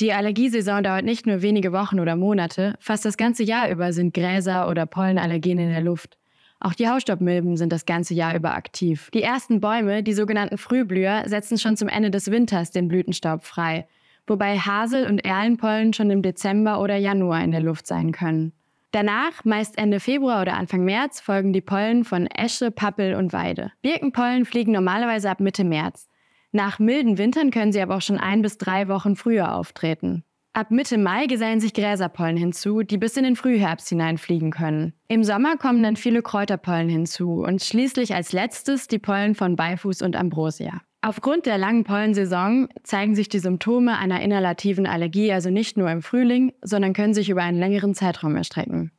Die Allergiesaison dauert nicht nur wenige Wochen oder Monate, fast das ganze Jahr über sind Gräser oder Pollenallergene in der Luft. Auch die Hausstaubmilben sind das ganze Jahr über aktiv. Die ersten Bäume, die sogenannten Frühblüher, setzen schon zum Ende des Winters den Blütenstaub frei, wobei Hasel- und Erlenpollen schon im Dezember oder Januar in der Luft sein können. Danach, meist Ende Februar oder Anfang März, folgen die Pollen von Esche, Pappel und Weide. Birkenpollen fliegen normalerweise ab Mitte März. Nach milden Wintern können sie aber auch schon ein bis drei Wochen früher auftreten. Ab Mitte Mai gesellen sich Gräserpollen hinzu, die bis in den Frühherbst hineinfliegen können. Im Sommer kommen dann viele Kräuterpollen hinzu und schließlich als letztes die Pollen von Beifuß und Ambrosia. Aufgrund der langen Pollensaison zeigen sich die Symptome einer inhalativen Allergie also nicht nur im Frühling, sondern können sich über einen längeren Zeitraum erstrecken.